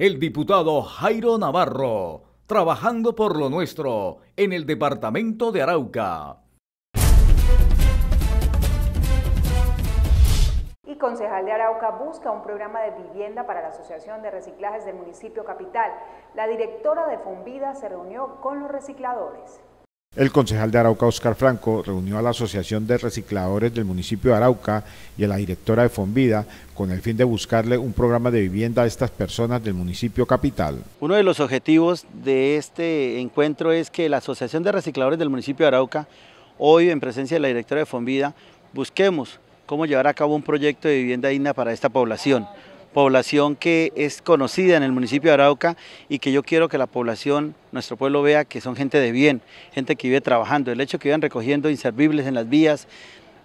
el diputado Jairo Navarro, trabajando por lo nuestro en el departamento de Arauca. Y concejal de Arauca busca un programa de vivienda para la Asociación de Reciclajes del municipio capital. La directora de Fombida se reunió con los recicladores. El concejal de Arauca, Oscar Franco, reunió a la Asociación de Recicladores del municipio de Arauca y a la directora de Fonvida con el fin de buscarle un programa de vivienda a estas personas del municipio capital. Uno de los objetivos de este encuentro es que la Asociación de Recicladores del municipio de Arauca, hoy en presencia de la directora de Fonvida, busquemos cómo llevar a cabo un proyecto de vivienda digna para esta población población que es conocida en el municipio de Arauca y que yo quiero que la población, nuestro pueblo vea que son gente de bien, gente que vive trabajando. El hecho que vivan recogiendo inservibles en las vías,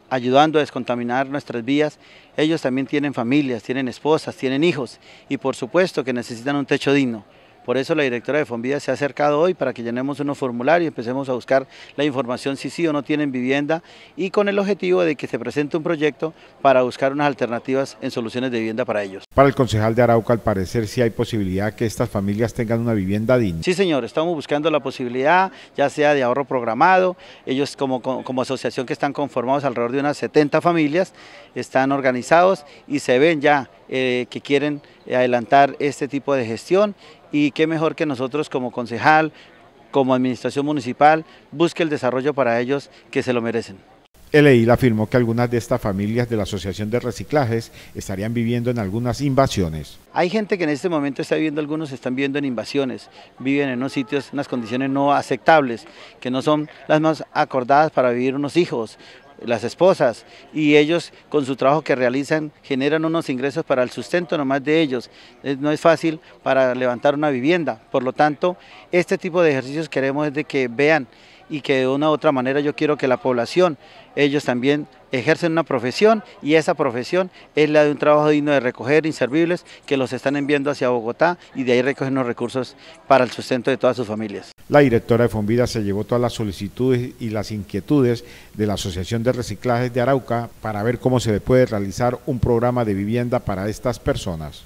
ayudando a descontaminar nuestras vías, ellos también tienen familias, tienen esposas, tienen hijos y por supuesto que necesitan un techo digno. Por eso la directora de Fonvida se ha acercado hoy para que llenemos unos formularios, empecemos a buscar la información si sí o no tienen vivienda y con el objetivo de que se presente un proyecto para buscar unas alternativas en soluciones de vivienda para ellos. Para el concejal de Arauca, al parecer si hay posibilidad que estas familias tengan una vivienda digna. Sí, señor, estamos buscando la posibilidad, ya sea de ahorro programado, ellos como, como asociación que están conformados alrededor de unas 70 familias, están organizados y se ven ya eh, que quieren adelantar este tipo de gestión y qué mejor que nosotros como concejal, como administración municipal, busque el desarrollo para ellos que se lo merecen. El EIL afirmó que algunas de estas familias de la Asociación de Reciclajes estarían viviendo en algunas invasiones. Hay gente que en este momento está viviendo, algunos están viviendo en invasiones, viven en unos sitios, en unas condiciones no aceptables, que no son las más acordadas para vivir unos hijos, las esposas, y ellos con su trabajo que realizan generan unos ingresos para el sustento nomás de ellos. No es fácil para levantar una vivienda, por lo tanto, este tipo de ejercicios queremos es de que vean y que de una u otra manera yo quiero que la población, ellos también ejercen una profesión y esa profesión es la de un trabajo digno de recoger inservibles que los están enviando hacia Bogotá y de ahí recogen los recursos para el sustento de todas sus familias. La directora de Fonvida se llevó todas las solicitudes y las inquietudes de la Asociación de Reciclajes de Arauca para ver cómo se puede realizar un programa de vivienda para estas personas.